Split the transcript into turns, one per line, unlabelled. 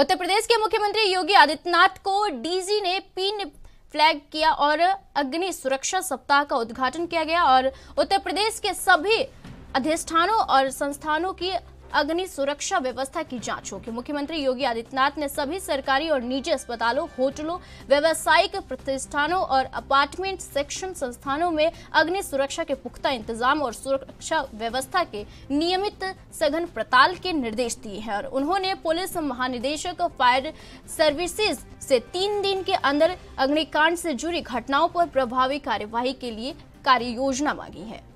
उत्तर प्रदेश के मुख्यमंत्री योगी आदित्यनाथ को डीजी ने पीन फ्लैग किया और अग्नि सुरक्षा सप्ताह का उद्घाटन किया गया और उत्तर प्रदेश के सभी अधिष्ठानों और संस्थानों की अग्नि सुरक्षा व्यवस्था की जांच होगी मुख्यमंत्री योगी आदित्यनाथ ने सभी सरकारी और निजी अस्पतालों होटलों व्यवसायिक प्रतिष्ठानों और अपार्टमेंट सेक्शन संस्थानों में अग्नि सुरक्षा के पुख्ता इंतजाम और सुरक्षा व्यवस्था के नियमित सघन पड़ताल के निर्देश दिए हैं और उन्होंने पुलिस महानिदेशक फायर सर्विसेज से तीन दिन के अंदर अग्निकांड से जुड़ी घटनाओं पर प्रभावी कार्यवाही के लिए कार्य योजना मांगी है